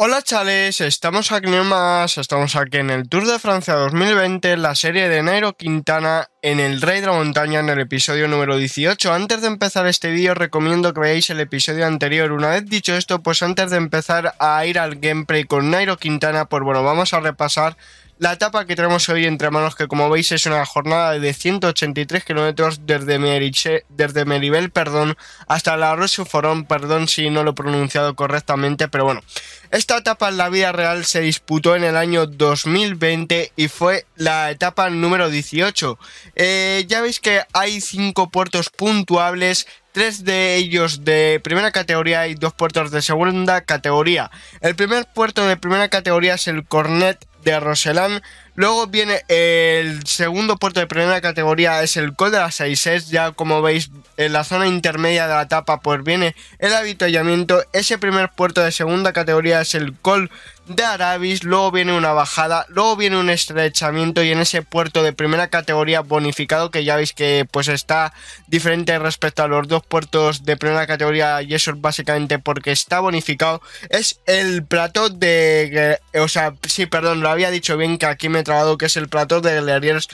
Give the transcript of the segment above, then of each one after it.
Hola chales, estamos aquí más, estamos aquí en el Tour de Francia 2020, la serie de Nairo Quintana en el Rey de la Montaña en el episodio número 18. Antes de empezar este vídeo recomiendo que veáis el episodio anterior. Una vez dicho esto, pues antes de empezar a ir al gameplay con Nairo Quintana, pues bueno, vamos a repasar la etapa que tenemos hoy entre manos, que como veis es una jornada de 183 kilómetros desde, Meribel perdón, hasta la Forum, perdón si no lo he pronunciado correctamente, pero bueno. Esta etapa en la vida real se disputó en el año 2020 y fue la etapa número 18. Eh, ya veis que hay 5 puertos puntuables tres de ellos de primera categoría y dos puertos de segunda categoría. El primer puerto de primera categoría es el Cornet de Luego viene el segundo puerto de primera categoría, es el Col de las 6 Ya como veis, en la zona intermedia de la etapa, pues viene el avituallamiento. Ese primer puerto de segunda categoría es el Col de Arabis, luego viene una bajada, luego viene un estrechamiento y en ese puerto de primera categoría bonificado que ya veis que pues está diferente respecto a los dos puertos de primera categoría y eso es básicamente porque está bonificado es el plato de... Eh, o sea, sí, perdón, lo había dicho bien que aquí me he trabado que es el plato de Gleriers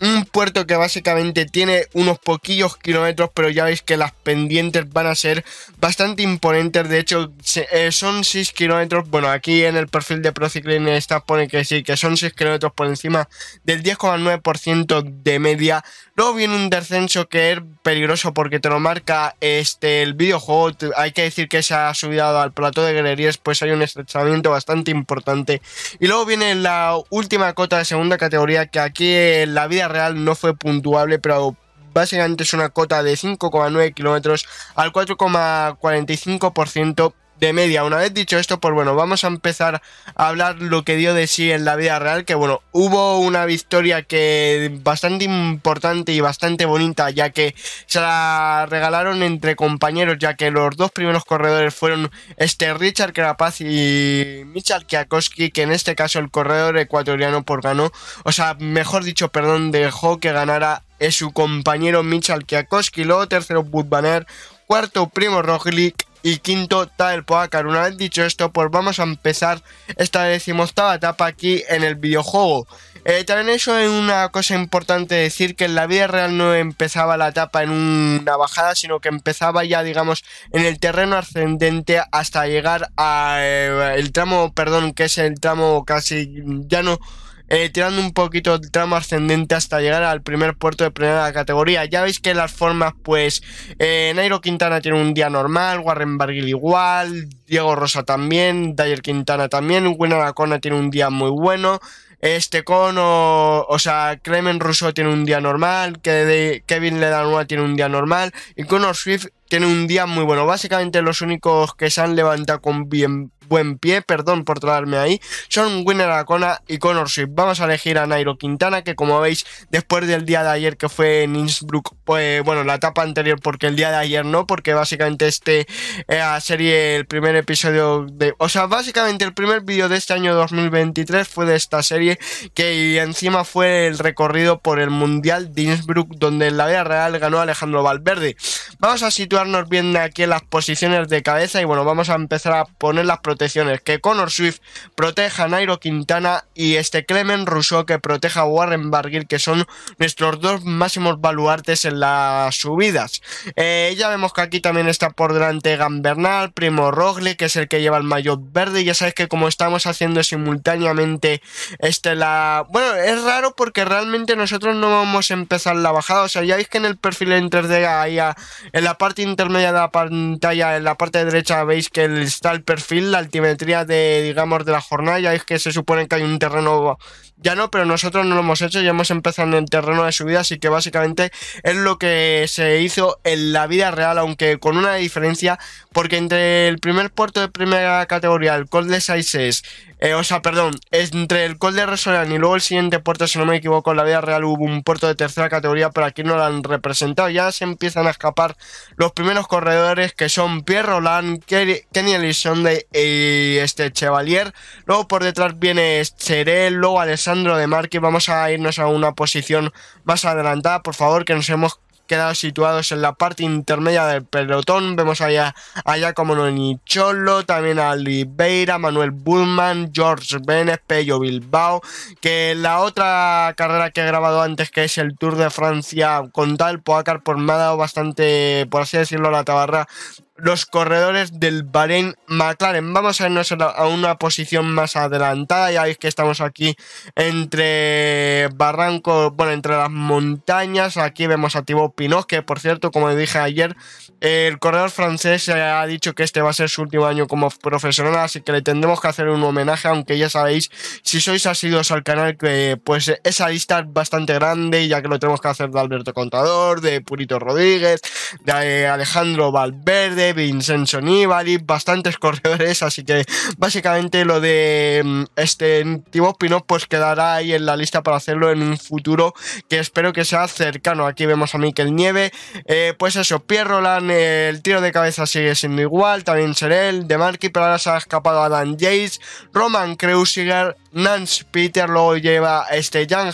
un puerto que básicamente tiene unos poquillos kilómetros, pero ya veis que las pendientes van a ser bastante imponentes. De hecho, eh, son 6 kilómetros. Bueno, aquí en el perfil de ProCycling está pone que sí, que son 6 kilómetros por encima del 10,9% de media Luego viene un descenso que es peligroso porque te lo marca este, el videojuego. Hay que decir que se ha subido al plato de galerías, pues hay un estrechamiento bastante importante. Y luego viene la última cota de segunda categoría, que aquí en la vida real no fue puntuable, pero básicamente es una cota de 5,9 kilómetros al 4,45% de media. Una vez dicho esto, pues bueno, vamos a empezar a hablar lo que dio de sí en la vida real, que bueno, hubo una victoria que bastante importante y bastante bonita, ya que se la regalaron entre compañeros, ya que los dos primeros corredores fueron este Richard Carapaz y Michal Kiakowski, que en este caso el corredor ecuatoriano por ganó, o sea, mejor dicho, perdón, dejó que ganara su compañero Michal Kiakoski. luego tercero Budvaner, cuarto Primo Roglic, y quinto tal Poacar. Una vez dicho esto, pues vamos a empezar esta decimoctava etapa aquí en el videojuego. Eh, también eso es una cosa importante decir que en la vida real no empezaba la etapa en una bajada, sino que empezaba ya, digamos, en el terreno ascendente hasta llegar al eh, tramo, perdón, que es el tramo casi llano. Eh, tirando un poquito el tramo ascendente hasta llegar al primer puerto de primera categoría. Ya veis que las formas, pues, eh, Nairo Quintana tiene un día normal, Warren Barguil igual, Diego Rosa también, Dyer Quintana también, Win Aracona tiene un día muy bueno. Este cono, o sea, Clemen Russo tiene un día normal, Kevin Ledanoa tiene un día normal y Connor Swift tiene un día muy bueno. Básicamente los únicos que se han levantado con bien buen pie, perdón por traerme ahí, son Winner Acona y Connorship. Vamos a elegir a Nairo Quintana, que como veis, después del día de ayer que fue en Innsbruck, pues bueno, la etapa anterior, porque el día de ayer no, porque básicamente este eh, serie, el primer episodio de... O sea, básicamente el primer vídeo de este año 2023 fue de esta serie, que encima fue el recorrido por el Mundial de Innsbruck, donde en la vida real ganó Alejandro Valverde. Vamos a situarnos bien aquí en las posiciones de cabeza y bueno, vamos a empezar a poner las protecciones que Connor Swift proteja a Nairo Quintana y este Clement Rousseau que proteja a Warren Barguil, que son nuestros dos máximos baluartes en las subidas. Eh, ya vemos que aquí también está por delante Gambernal, Primo Rogli que es el que lleva el maillot verde, ya sabéis que como estamos haciendo simultáneamente este la... Bueno, es raro porque realmente nosotros no vamos a empezar la bajada, o sea, ya veis que en el perfil de 3 en la parte intermedia de la pantalla, en la parte derecha veis que está el perfil, la de, digamos, de la jornada, ya es que se supone que hay un terreno Ya no, pero nosotros no lo hemos hecho, ya hemos empezado en el terreno de subida, así que básicamente es lo que se hizo en la vida real, aunque con una diferencia, porque entre el primer puerto de primera categoría, el Col de 6 eh, o sea, perdón, entre el Col de Resolán y luego el siguiente puerto, si no me equivoco, en la Vía real hubo un puerto de tercera categoría, pero aquí no lo han representado. Ya se empiezan a escapar los primeros corredores que son Pierre Roland, Kenny Elizonde y este Chevalier. Luego por detrás viene Cherel, luego Alessandro de Marchi. Vamos a irnos a una posición más adelantada, por favor, que nos hemos quedados situados en la parte intermedia del pelotón. Vemos allá, allá como Cholo, también a Oliveira, Manuel Bullman, George Benes, Bilbao. Que la otra carrera que he grabado antes, que es el Tour de Francia, con tal Poacar por me ha bastante, por así decirlo, la tabarra los corredores del Bahrein McLaren. Vamos a irnos a una posición más adelantada. Ya veis que estamos aquí entre barranco, bueno, entre las montañas. Aquí vemos a Thibaut Pinot, que por cierto, como dije ayer, el corredor francés ha dicho que este va a ser su último año como profesional, así que le tendremos que hacer un homenaje, aunque ya sabéis, si sois asiduos al canal, que pues esa lista es bastante grande, ya que lo tenemos que hacer de Alberto Contador, de Purito Rodríguez, de eh, Alejandro Valverde, Vincenzo Nibali, bastantes corredores, así que básicamente lo de mm, este Timo pino pues quedará ahí en la lista para hacerlo en un futuro que espero que sea cercano. Aquí vemos a Miquel Nieve, eh, pues eso, Pierre Roland, el tiro de cabeza sigue siendo igual, también el De Marquis, pero ahora se ha escapado Dan Jace, Roman Kreuziger, Nance Peter, luego lleva este Jan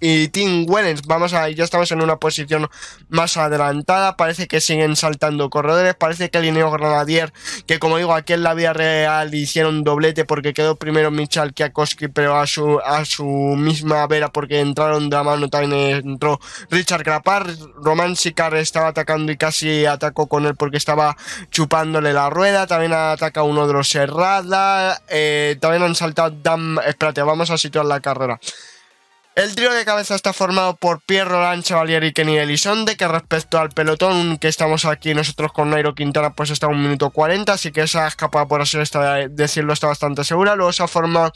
y Tim Wellens. Vamos a, ya estamos en una posición más adelantada. Parece que siguen saltando corredores. Parece que el ineo Granadier, que como digo, aquí en la vía real hicieron doblete porque quedó primero Michal Kiakoski, pero a su, a su misma vera porque entraron de la mano también entró Richard Grapar. Román Sicar estaba atacando y casi atacó con él porque estaba chupándole la rueda. También ataca uno de los Serrada. Eh, también han saltado Dan. Espérate, vamos a situar la carrera. El trío de cabeza está formado por Pierre Roland, Chevalier y Kenny Elizonde, que respecto al pelotón que estamos aquí nosotros con Nairo Quintana, pues está a un minuto 40, así que esa escapada, por así decirlo, está bastante segura. Luego se ha formado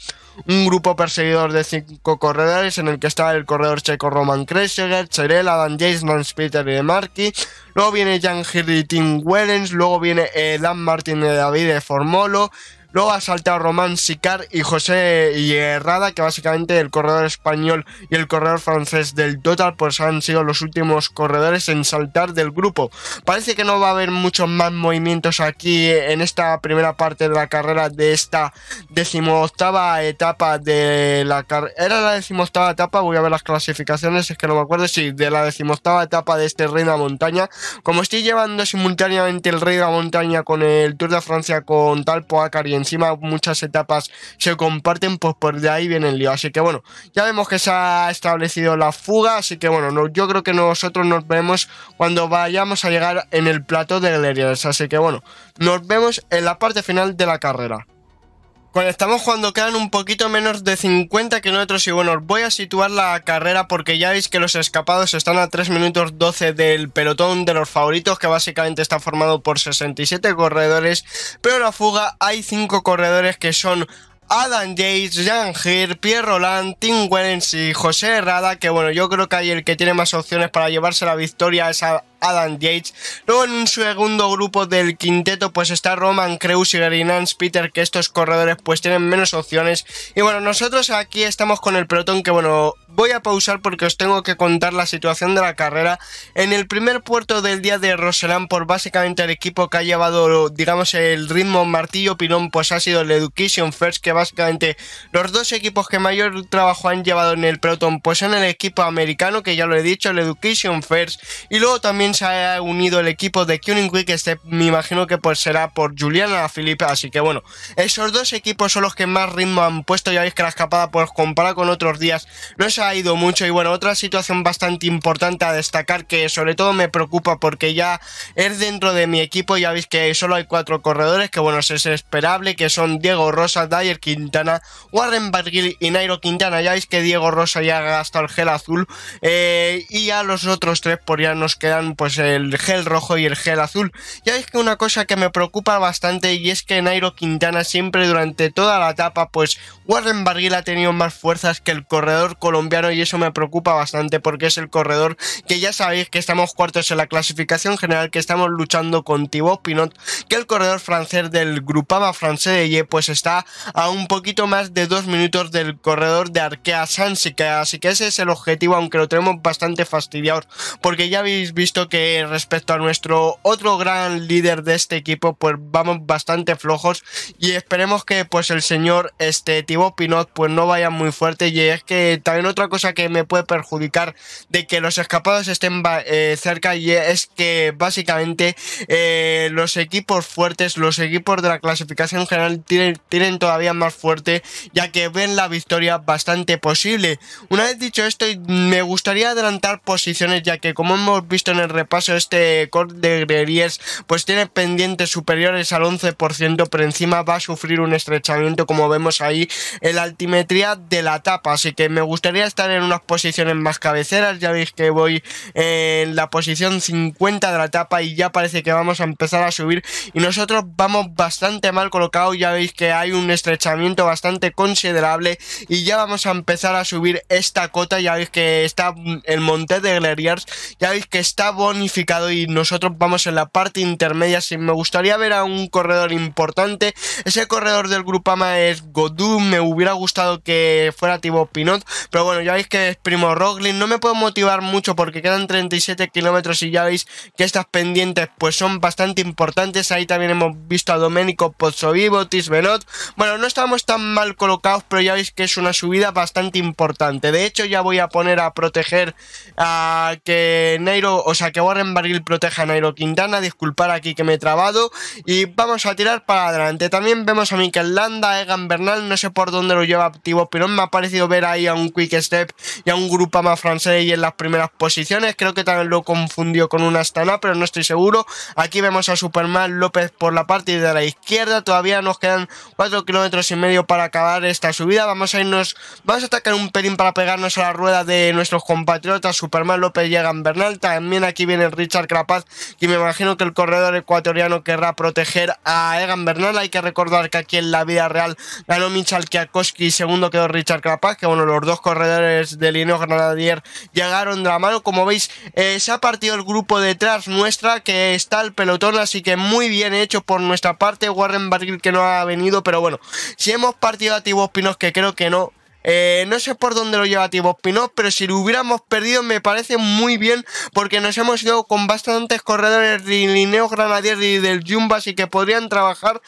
un grupo perseguidor de cinco corredores, en el que está el corredor checo Roman Kreisiger, Cherel, Adam James, Peter y Demarki. Luego viene Jan Hirri Tim Wellens, luego viene Dan eh, Martin y David de Formolo, Luego ha saltado Román Sicar y José y que básicamente el corredor español y el corredor francés del Total pues han sido los últimos corredores en saltar del grupo. Parece que no va a haber muchos más movimientos aquí en esta primera parte de la carrera de esta decimoctava etapa de la carrera. Era la decimoctava etapa, voy a ver las clasificaciones, es que no me acuerdo si de la decimoctava etapa de este Rey de la Montaña. Como estoy llevando simultáneamente el Rey de la Montaña con el Tour de Francia con Talpo Acari encima muchas etapas se comparten, pues por de ahí viene el lío. Así que bueno, ya vemos que se ha establecido la fuga, así que bueno, no, yo creo que nosotros nos vemos cuando vayamos a llegar en el plato de Glerias. Así que bueno, nos vemos en la parte final de la carrera. Cuando estamos jugando quedan un poquito menos de 50 kilómetros y bueno, os voy a situar la carrera porque ya veis que los escapados están a 3 minutos 12 del pelotón de los favoritos que básicamente está formado por 67 corredores, pero la fuga hay 5 corredores que son Adam Yates, Jan Gir, Pierre Roland, Tim Wellens y José Herrada, que bueno, yo creo que hay el que tiene más opciones para llevarse la victoria esa Adam Yates. Luego en un segundo grupo del quinteto pues está Roman Creus y Gary Peter, que estos corredores pues tienen menos opciones. Y bueno, nosotros aquí estamos con el pelotón que bueno, voy a pausar porque os tengo que contar la situación de la carrera. En el primer puerto del día de Roselán, por básicamente el equipo que ha llevado, digamos, el ritmo martillo pilón, pues ha sido el Education First, que básicamente los dos equipos que mayor trabajo han llevado en el pelotón, pues son el equipo americano, que ya lo he dicho, el Education First, y luego también se ha unido el equipo de Cunning Week, este me imagino que pues será por Juliana Filipe, así que bueno, esos dos equipos son los que más ritmo han puesto, ya veis que la escapada pues comparada con otros días no se ha ido mucho y bueno, otra situación bastante importante a destacar que sobre todo me preocupa porque ya es dentro de mi equipo, ya veis que solo hay cuatro corredores, que bueno, es esperable, que son Diego Rosa, Dyer Quintana, Warren Barguil y Nairo Quintana, ya veis que Diego Rosa ya ha gastado el gel azul eh, y ya los otros tres por pues, ya nos quedan pues el gel rojo y el gel azul. Ya veis que una cosa que me preocupa bastante y es que Nairo Quintana siempre durante toda la etapa, pues Warren Barguil ha tenido más fuerzas que el corredor colombiano y eso me preocupa bastante porque es el corredor que ya sabéis que estamos cuartos en la clasificación general, que estamos luchando con Thibaut Pinot, que el corredor francés del Grupama francés de Ye, pues está a un poquito más de dos minutos del corredor de Arkea Sansica, así que ese es el objetivo, aunque lo tenemos bastante fastidiado porque ya habéis visto que respecto a nuestro otro gran líder de este equipo, pues vamos bastante flojos y esperemos que pues el señor este Thibaut Pinot pues no vaya muy fuerte y es que también otra cosa que me puede perjudicar de que los escapados estén eh, cerca y es que básicamente eh, los equipos fuertes, los equipos de la clasificación general tienen, tienen todavía más fuerte ya que ven la victoria bastante posible. Una vez dicho esto, me gustaría adelantar posiciones ya que como hemos visto en el repaso, este corte de Gleriers, pues tiene pendientes superiores al 11% por encima, va a sufrir un estrechamiento como vemos ahí en la altimetría de la tapa, así que me gustaría estar en unas posiciones más cabeceras, ya veis que voy en la posición 50 de la tapa y ya parece que vamos a empezar a subir y nosotros vamos bastante mal colocados, ya veis que hay un estrechamiento bastante considerable y ya vamos a empezar a subir esta cota, ya veis que está mm, el monte de Gleriers. ya veis que está bonificado y nosotros vamos en la parte intermedia. Si me gustaría ver a un corredor importante, ese corredor del Grupama es Godú. Me hubiera gustado que fuera Thibaut Pinot, pero bueno, ya veis que es primo Roglin No me puedo motivar mucho porque quedan 37 kilómetros y ya veis que estas pendientes pues son bastante importantes. Ahí también hemos visto a Domenico Pozzovivo, Tisbenot. Bueno, no estamos tan mal colocados, pero ya veis que es una subida bastante importante. De hecho, ya voy a poner a proteger a que Nairo, o sea, que Warren Barguil proteja a Nairo Quintana, disculpar aquí que me he trabado y vamos a tirar para adelante. También vemos a Mikel Landa, Egan Bernal, no sé por dónde lo lleva activo pero me ha parecido ver ahí a un Quick Step y a un grupo más francés y en las primeras posiciones, creo que también lo confundió con una Astana, pero no estoy seguro. Aquí vemos a Superman López por la parte de la izquierda, todavía nos quedan 4 kilómetros y medio para acabar esta subida, vamos a irnos, vamos a atacar un pelín para pegarnos a la rueda de nuestros compatriotas, Superman López y Egan Bernal, también aquí viene Richard Crapaz y me imagino que el corredor ecuatoriano querrá proteger a Egan Bernal. Hay que recordar que aquí en la vida real ganó Michal kiakoski y segundo quedó Richard Crapaz, que bueno, los dos corredores del Lino Granadier llegaron de la mano. Como veis, eh, se ha partido el grupo detrás nuestra, que está el pelotón, así que muy bien hecho por nuestra parte. Warren Barguil que no ha venido, pero bueno, si hemos partido a Tibos Pinos, que creo que no, eh, no sé por dónde lo lleva Tibo Pinot, pero si lo hubiéramos perdido me parece muy bien porque nos hemos ido con bastantes corredores de Lineo Granadier y del Jumba, y que podrían trabajar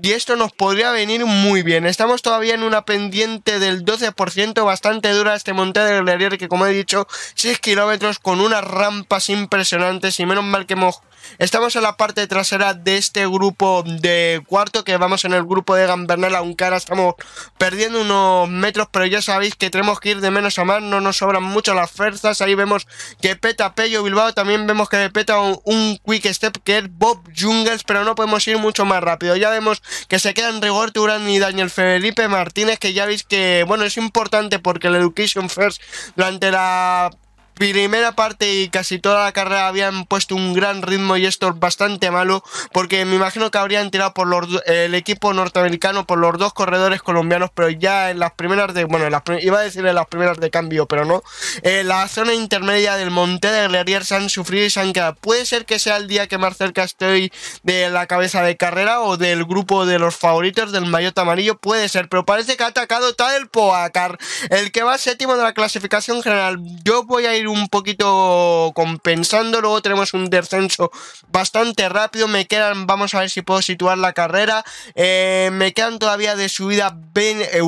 y esto nos podría venir muy bien. Estamos todavía en una pendiente del 12%, bastante dura este monte de Glerier que como he dicho, 6 kilómetros con unas rampas impresionantes y menos mal que hemos Estamos en la parte trasera de este grupo de cuarto, que vamos en el grupo de Gambernell, aunque ahora estamos perdiendo unos metros, pero ya sabéis que tenemos que ir de menos a más, no nos sobran mucho las fuerzas. Ahí vemos que peta Pello Bilbao, también vemos que peta un, quick step que es Bob Jungles, pero no podemos ir mucho más rápido. Ya vemos que se quedan Rigor Turán y Daniel Felipe Martínez, que ya veis que, bueno, es importante porque el Education First durante la primera parte y casi toda la carrera habían puesto un gran ritmo y esto es bastante malo porque me imagino que habrían tirado por el equipo norteamericano por los dos corredores colombianos pero ya en las primeras de bueno iba a decir en las primeras de cambio pero no en la zona intermedia del Monte de Glerier se han sufrido y se han quedado puede ser que sea el día que más cerca estoy de la cabeza de carrera o del grupo de los favoritos del maillot amarillo puede ser pero parece que ha atacado tal Poacar el que va séptimo de la clasificación general yo voy a ir un poquito compensando. Luego tenemos un descenso bastante rápido. Me quedan, vamos a ver si puedo situar la carrera. Eh, me quedan todavía de subida 20,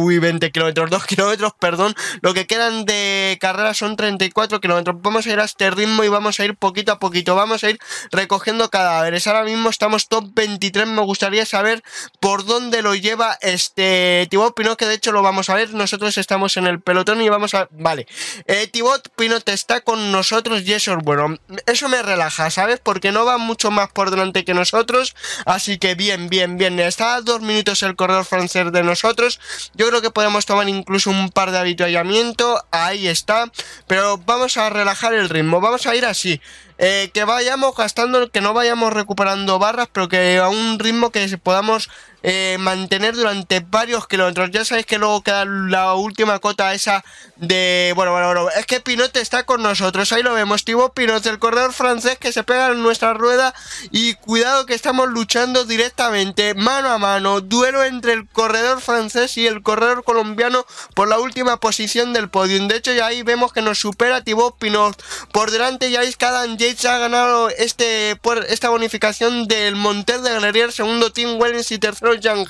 eh, kilómetros, 2 kilómetros, perdón. Lo que quedan de carrera son 34 kilómetros. Vamos a ir a este ritmo y vamos a ir poquito a poquito. Vamos a ir recogiendo cadáveres. Ahora mismo estamos top 23. Me gustaría saber por dónde lo lleva este Tibot Pinot, que de hecho lo vamos a ver. Nosotros estamos en el pelotón y vamos a... Vale. Eh, Tibot Pinot está con nosotros y es Bueno. Eso me relaja, ¿sabes? Porque no va mucho más por delante que nosotros. Así que bien, bien, bien. Está a dos minutos el corredor francés de nosotros. Yo creo que podemos tomar incluso un par de habituallamiento. Ahí está. Pero vamos a relajar el ritmo. Vamos a ir así. Eh, que vayamos gastando, que no vayamos recuperando barras, pero que a un ritmo que podamos eh, mantener durante varios kilómetros. Ya sabéis que luego queda la última cota esa de... Bueno, bueno, bueno. Es que Pinot está con nosotros. Ahí lo vemos. Tibo Pinot, el corredor francés que se pega en nuestra rueda. Y cuidado que estamos luchando directamente, mano a mano. Duelo entre el corredor francés y el corredor colombiano por la última posición del podio De hecho, ya ahí vemos que nos supera Thibaut Pinot. Por delante, ya veis que Adam Yates ha ganado este, por esta bonificación del Monter de Galería, El segundo Team Wellens y tercero Carol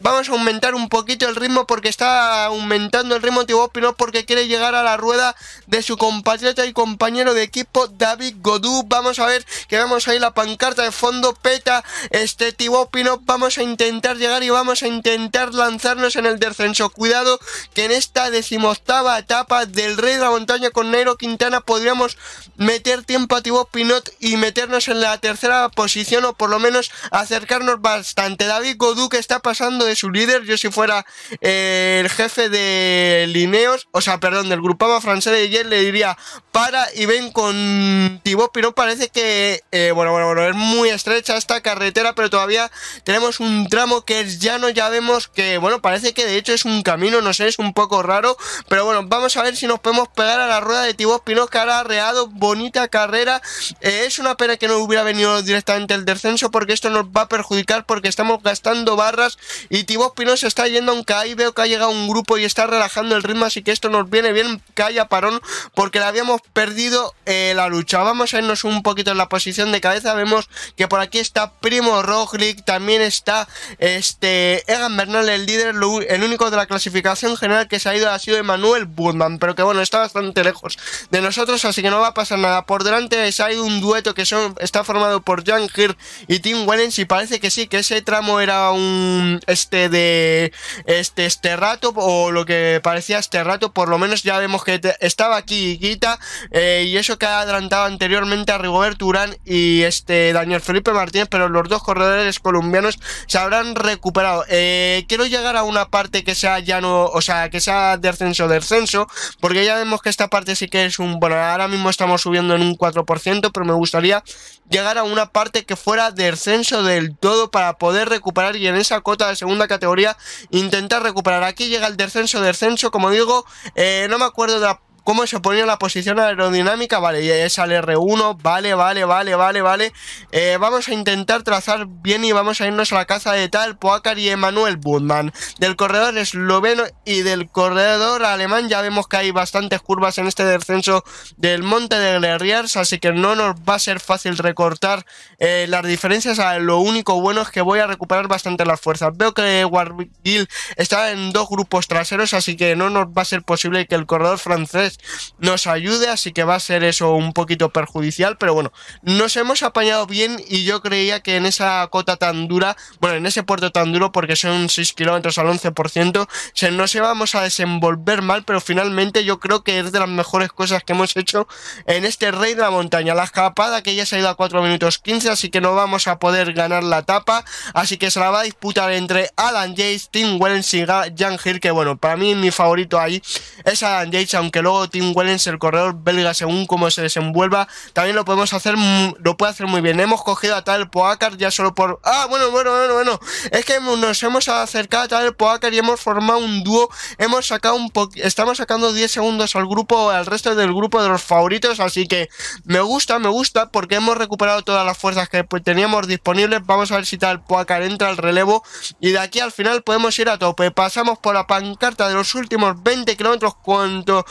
Vamos a aumentar un poquito el ritmo porque está aumentando el ritmo Thibaut Pinot porque quiere llegar a la rueda de su compatriota y compañero de equipo David Godú. Vamos a ver que vemos ahí la pancarta de fondo peta este Thibaut Pinot. Vamos a intentar llegar y vamos a intentar lanzarnos en el descenso. Cuidado que en esta decimoctava etapa del Rey de la Montaña con Nairo Quintana podríamos meter tiempo a Thibaut Pinot y meternos en la tercera posición o por lo menos acercarnos bastante. David Godú que está pasando de su líder. Yo si fuera eh, el jefe de Lineos, o sea, perdón, del grupado francés de ayer, le diría, para y ven con Tibó, Pinot. parece que, eh, bueno, bueno, bueno, es muy estrecha esta carretera, pero todavía tenemos un tramo que es llano, ya vemos que, bueno, parece que de hecho es un camino, no sé, es un poco raro, pero bueno, vamos a ver si nos podemos pegar a la rueda de Tibó Pinot, que ahora ha reado, bonita carrera, eh, es una pena que no hubiera venido directamente el descenso, porque esto nos va a perjudicar, porque estamos gastando barras y Pino se está yendo aunque ahí veo que ha llegado un grupo y está relajando el ritmo, así que esto nos viene bien que haya parón porque le habíamos perdido eh, la lucha. Vamos a irnos un poquito en la posición de cabeza, vemos que por aquí está Primo Roglic, también está este Egan Bernal, el líder, el único de la clasificación general que se ha ido ha sido Emanuel Woodman, pero que bueno, está bastante lejos de nosotros, así que no va a pasar nada. Por delante es ha un dueto que son, está formado por Jan Hir y Tim Wellens y parece que sí, que ese tramo era un este de este este rato o lo que parecía este rato, por lo menos ya vemos que estaba aquí Quita eh, y eso que ha adelantado anteriormente a Rigobert Urán y este Daniel Felipe Martínez, pero los dos corredores colombianos se habrán recuperado. Eh, quiero llegar a una parte que sea ya no, o sea, que sea descenso descenso, porque ya vemos que esta parte sí que es un bueno, ahora mismo estamos subiendo en un 4%, pero me gustaría llegar a una parte que fuera descenso del todo para poder recuperar y en esa cota de segunda categoría intentar recuperar. Aquí llega el descenso, descenso, como digo, eh, no me acuerdo de la cómo se ponía la posición aerodinámica, vale, y es al R1, vale, vale, vale, vale, vale. Eh, vamos a intentar trazar bien y vamos a irnos a la caza de tal Poacar y Emanuel Budman. Del corredor esloveno y del corredor alemán ya vemos que hay bastantes curvas en este descenso del monte de Guerriers, así que no nos va a ser fácil recortar eh, las diferencias. Ah, lo único bueno es que voy a recuperar bastante las fuerzas. Veo que Warwick Gill está en dos grupos traseros, así que no nos va a ser posible que el corredor francés nos ayude, así que va a ser eso un poquito perjudicial, pero bueno, nos hemos apañado bien y yo creía que en esa cota tan dura, bueno, en ese puerto tan duro, porque son 6 kilómetros al 11%, se nos íbamos a desenvolver mal, pero finalmente yo creo que es de las mejores cosas que hemos hecho en este Rey de la Montaña. La escapada que ya se ha ido a 4 minutos 15, así que no vamos a poder ganar la etapa, así que se la va a disputar entre Alan Yates, Tim Wellens y Jan Hill, que bueno, para mí mi favorito ahí es Alan Jace, aunque luego Tim Wellens, el corredor belga, según cómo se desenvuelva. También lo podemos hacer, lo puede hacer muy bien. Hemos cogido a tal Poacar ya solo por. Ah, bueno, bueno, bueno, bueno. Es que nos hemos acercado a tal Poacar y hemos formado un dúo. Hemos sacado un poquito Estamos sacando 10 segundos al grupo, al resto del grupo de los favoritos. Así que me gusta, me gusta, porque hemos recuperado todas las fuerzas que pues, teníamos disponibles. Vamos a ver si tal Poacar entra al relevo. Y de aquí al final podemos ir a tope. Pasamos por la pancarta de los últimos 20 kilómetros Cuanto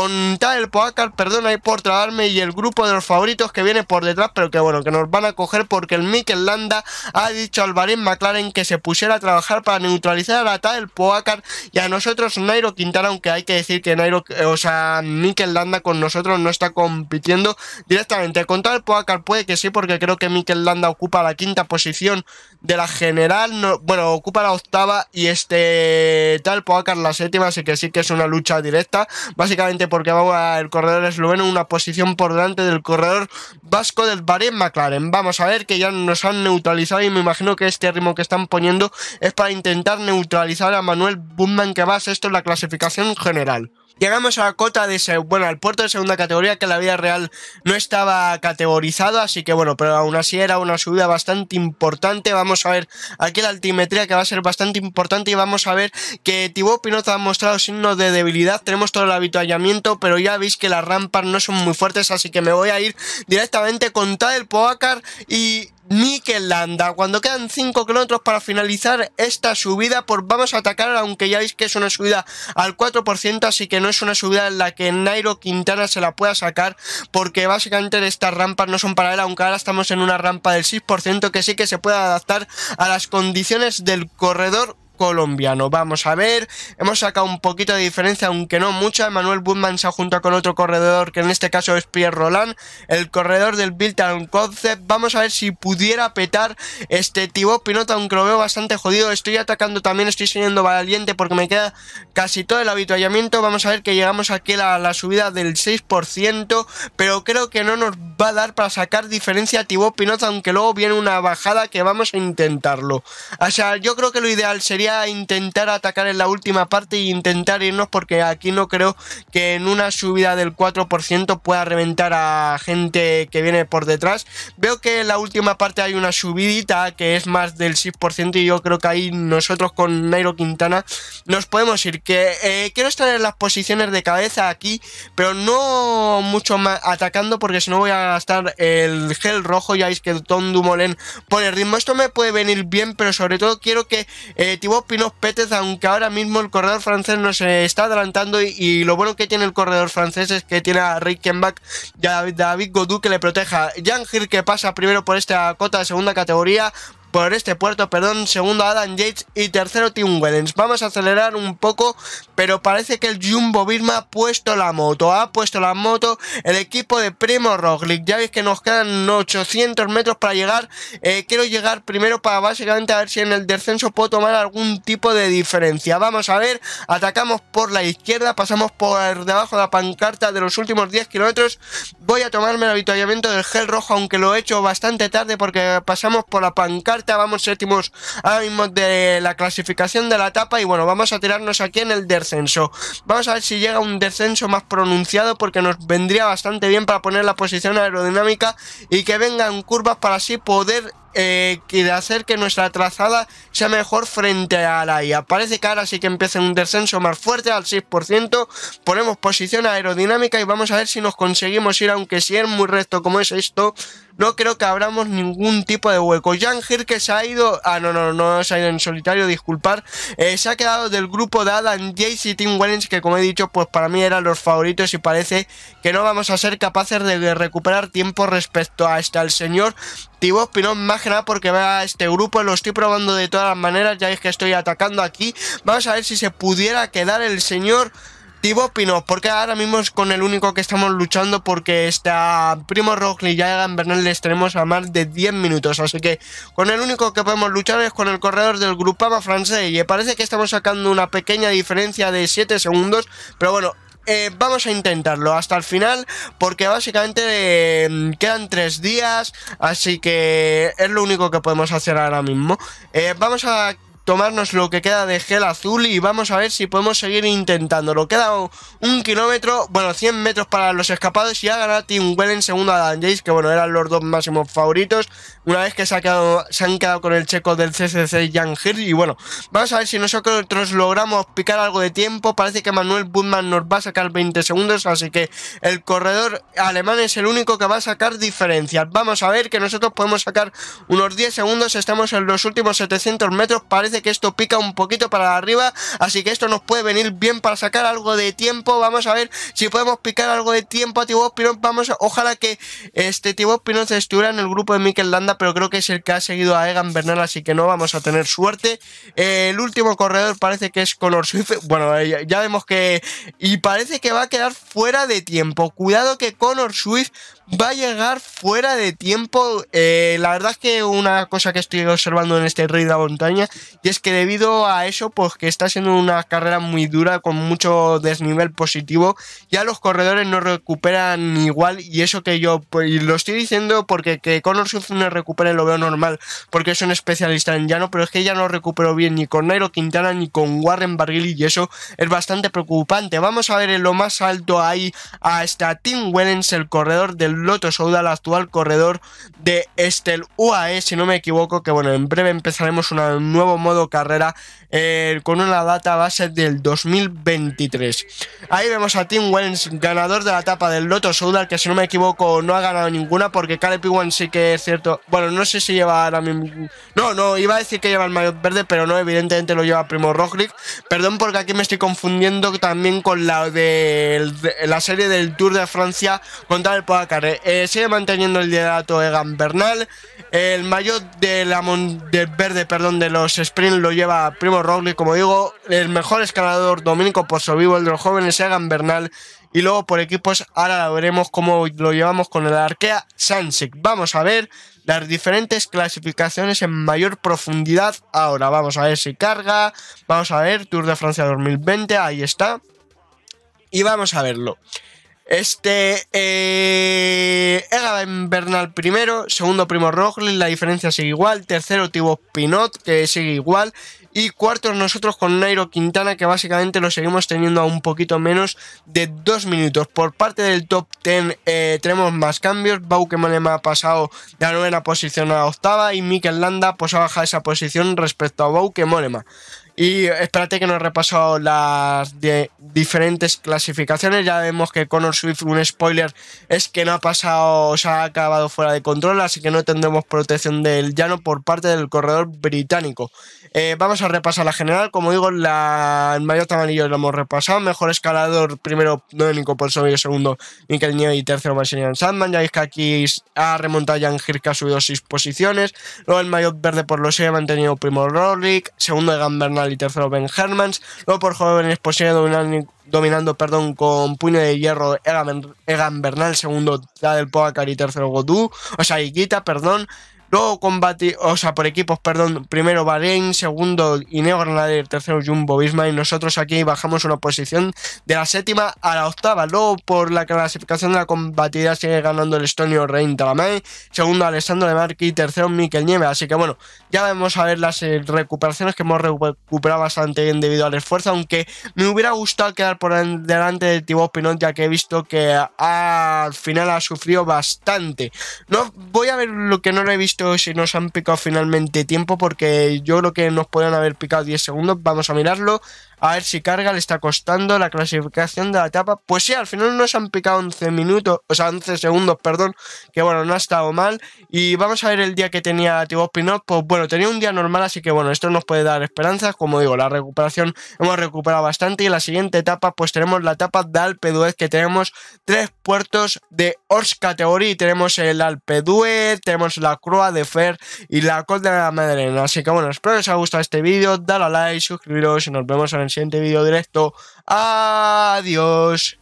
con tal Poacar, perdón ahí por trabarme, y el grupo de los favoritos que viene por detrás, pero que bueno, que nos van a coger porque el Mikel Landa ha dicho al Barín McLaren que se pusiera a trabajar para neutralizar a tal Poacar y a nosotros Nairo Quintana, aunque hay que decir que Nairo, eh, o sea, Mikel Landa con nosotros no está compitiendo directamente. Con tal Poacar puede que sí, porque creo que Mikel Landa ocupa la quinta posición de la general, bueno, ocupa la octava y este tal Poacar la séptima, así que sí que es una lucha directa, básicamente porque va el corredor esloveno una posición por delante del corredor vasco del barem McLaren. Vamos a ver que ya nos han neutralizado y me imagino que este ritmo que están poniendo es para intentar neutralizar a Manuel Bumman que va esto en la clasificación general. Llegamos a la cota de bueno, al puerto de segunda categoría que en la vida real no estaba categorizado, así que bueno, pero aún así era una subida bastante importante. Vamos a ver aquí la altimetría que va a ser bastante importante y vamos a ver que Tibo Pinoza ha mostrado signos de debilidad. Tenemos todo el avituallamiento, pero ya veis que las rampas no son muy fuertes, así que me voy a ir directamente con el Poacar y Landa Cuando quedan 5 kilómetros para finalizar esta subida, por pues vamos a atacar, aunque ya veis que es una subida al 4%, así que no es una subida en la que Nairo Quintana se la pueda sacar, porque básicamente estas rampas no son para él, aunque ahora estamos en una rampa del 6%, que sí que se puede adaptar a las condiciones del corredor colombiano. Vamos a ver, hemos sacado un poquito de diferencia, aunque no mucha. Manuel Bumman se ha juntado con otro corredor, que en este caso es Pierre Roland, el corredor del Built Concept. Vamos a ver si pudiera petar este Tibó Pinota, aunque lo veo bastante jodido. Estoy atacando también, estoy siendo valiente porque me queda casi todo el habituallamiento. Vamos a ver que llegamos aquí a la, subida del 6%, pero creo que no nos va a dar para sacar diferencia a Thibaut aunque luego viene una bajada que vamos a intentarlo. O sea, yo creo que lo ideal sería intentar atacar en la última parte e intentar irnos porque aquí no creo que en una subida del 4% pueda reventar a gente que viene por detrás. Veo que en la última parte hay una subidita que es más del 6% y yo creo que ahí nosotros con Nairo Quintana nos podemos ir. Que eh, quiero estar en las posiciones de cabeza aquí, pero no mucho más atacando porque si no voy a gastar el gel rojo. Ya veis que Tom Dumoulin pone ritmo. Esto me puede venir bien, pero sobre todo quiero que eh, opinos Pérez, aunque ahora mismo el corredor francés no se está adelantando y, lo bueno que tiene el corredor francés es que tiene a Rickenback y David Godú que le proteja. Jan que pasa primero por esta cota de segunda categoría, por este puerto, perdón, segundo Adam Yates y tercero Tim Wellens. Vamos a acelerar un poco, pero parece que el Jumbo Visma ha puesto la moto, ha puesto la moto el equipo de Primo Roglic. Ya veis que nos quedan 800 metros para llegar. Eh, quiero llegar primero para básicamente a ver si en el descenso puedo tomar algún tipo de diferencia. Vamos a ver, atacamos por la izquierda, pasamos por debajo de la pancarta de los últimos 10 kilómetros. Voy a tomarme el avituallamiento del gel rojo, aunque lo he hecho bastante tarde porque pasamos por la pancarta vamos séptimos ahora mismo de la clasificación de la etapa y bueno, vamos a tirarnos aquí en el descenso. Vamos a ver si llega un descenso más pronunciado porque nos vendría bastante bien para poner la posición aerodinámica y que vengan curvas para así poder y eh, de hacer que nuestra trazada sea mejor frente a la IA. Parece que ahora sí que empieza un descenso más fuerte al 6%. Ponemos posición aerodinámica y vamos a ver si nos conseguimos ir, aunque si es muy recto como es esto, no creo que abramos ningún tipo de hueco. Jan que se ha ido, ah, no, no, no, se ha ido en solitario, disculpar, eh, se ha quedado del grupo de Adam Jace y Tim Wellens, que como he dicho, pues para mí eran los favoritos y parece que no vamos a ser capaces de recuperar tiempo respecto a este Al señor tibos Pinot más porque vea este grupo, lo estoy probando de todas las maneras, ya es que estoy atacando aquí. Vamos a ver si se pudiera quedar el señor Thibaut Pino, porque ahora mismo es con el único que estamos luchando porque está Primo Rockley. y Adam Bernal les tenemos a más de 10 minutos, así que con el único que podemos luchar es con el corredor del Grupama francés y parece que estamos sacando una pequeña diferencia de 7 segundos, pero bueno, eh, vamos a intentarlo hasta el final porque básicamente em, quedan tres días, así que es lo único que podemos hacer ahora mismo. Eh, vamos a tomarnos lo que queda de gel azul y vamos a ver si podemos seguir lo Queda un kilómetro, bueno, 100 metros para los escapados y ha ganado Tim Well en segundo a Dan Jace, que bueno, eran los dos máximos favoritos. Una vez que se, ha quedado, se han quedado con el checo del CCC Jan Hill y bueno, vamos a ver si nosotros logramos picar algo de tiempo. Parece que Manuel Budman nos va a sacar 20 segundos, así que el corredor alemán es el único que va a sacar diferencias. Vamos a ver que nosotros podemos sacar unos 10 segundos, estamos en los últimos 700 metros, parece que esto pica un poquito para arriba, así que esto nos puede venir bien para sacar algo de tiempo, vamos a ver si podemos picar algo de tiempo a Tibos Pinot, vamos, a, ojalá que este Tibor Pinot estuviera en el grupo de Mikel Landa, pero creo que es el que ha seguido a Egan Bernal, así que no vamos a tener suerte, el último corredor parece que es Color Swift, bueno, eh, ya vemos que, y parece que va a quedar fuera de tiempo, cuidado que Conor Swift va a llegar fuera de tiempo. Eh, la verdad es que una cosa que estoy observando en este Rey de la Montaña, y es que debido a eso, pues que está siendo una carrera muy dura, con mucho desnivel positivo, ya los corredores no recuperan igual, y eso que yo pues, lo estoy diciendo porque que Conor Schultz no recupere lo veo normal, porque es un especialista en llano, pero es que ya no recuperó bien ni con Nairo Quintana ni con Warren Barguil, y eso es bastante preocupante. Vamos a ver en lo más alto ahí hasta Tim Wellens, el corredor del Lotto Souda, actual corredor de Estel UAE, si no me equivoco, que bueno, en breve empezaremos un nuevo modo carrera eh, con una data base del 2023. Ahí vemos a Tim Wells, ganador de la etapa del Lotto Soudal, que si no me equivoco no ha ganado ninguna, porque Caleb Ewan sí que es cierto, bueno, no sé si lleva ahora mismo, no, no, iba a decir que lleva el maillot verde, pero no, evidentemente lo lleva Primo Roglic, perdón porque aquí me estoy confundiendo también con la de la serie del Tour de Francia contra el Poda Carrera pues, eh, sigue manteniendo el liderato Egan Bernal. El mayor de la del verde perdón, de los sprints lo lleva Primo Roglic, como digo. El mejor escalador Dominico por vivo el de los jóvenes Egan Bernal. Y luego por equipos, ahora veremos cómo lo llevamos con el Arkea Sansic. Vamos a ver las diferentes clasificaciones en mayor profundidad ahora. Vamos a ver si carga. Vamos a ver Tour de Francia 2020, ahí está. Y vamos a verlo. Este eh, Bernal primero, segundo Primo Roglic, la diferencia sigue igual, tercero Thibaut Pinot, que sigue igual, y cuarto nosotros con Nairo Quintana, que básicamente lo seguimos teniendo a un poquito menos de dos minutos. Por parte del top 10 eh, tenemos más cambios, molema ha pasado de la novena posición a la octava, y Mikel Landa pues ha bajado esa posición respecto a Mollema y espérate que nos he repasado las diferentes clasificaciones. Ya vemos que Connor Swift, un spoiler, es que no ha pasado, se ha acabado fuera de control, así que no tendremos protección del llano por parte del corredor británico. Eh, vamos a repasar la general. Como digo, la, el mayor tamaño lo hemos repasado. Mejor escalador, primero Domenico Polsovio, segundo Miquel Nieve y tercero Maximilian Sandman. Ya veis que aquí ha remontado Jan Hirka, ha subido seis posiciones. Luego el mayor verde por los ha mantenido Primo Rorik, segundo Egan Bernal y tercero Ben Hermans. Luego por jóvenes posible pues dominando, dominando perdón, con puño de hierro Egan, Bernal, segundo del Poacar y tercero Godú. O sea, Iguita, perdón. Luego o por equipos, perdón, primero Bahrein, segundo Ineo Granadier, tercero Jumbo Visma y nosotros aquí bajamos una posición de la séptima a la octava. Luego por la clasificación de la combatida sigue ganando el estonio Rein Talamay, segundo Alessandro de tercero Miquel Nieve. Así que bueno, ya vamos a ver las eh, recuperaciones que hemos recuperado bastante bien debido al esfuerzo, aunque me hubiera gustado quedar por delante de Thibaut Pinot ya que he visto que al final ha sufrido bastante. No voy a ver lo que no lo he visto si nos han picado finalmente tiempo, porque yo creo que nos pueden haber picado 10 segundos. Vamos a mirarlo. A ver si carga, le está costando la clasificación de la etapa. Pues sí, al final nos han picado 11 minutos, o sea, 11 segundos, perdón, que bueno, no ha estado mal. Y vamos a ver el día que tenía Thibaut Pinot. Pues bueno, tenía un día normal, así que bueno, esto nos puede dar esperanzas. Como digo, la recuperación hemos recuperado bastante. Y la siguiente etapa, pues tenemos la etapa de Alpeduez, que tenemos tres puertos de Ors categoría. tenemos el Alpe tenemos la Crua de Fer y la Col de la Madrena. Así que bueno, espero que os haya gustado este vídeo. Dale a like, suscribiros y nos vemos en el siguiente video directo. Adiós.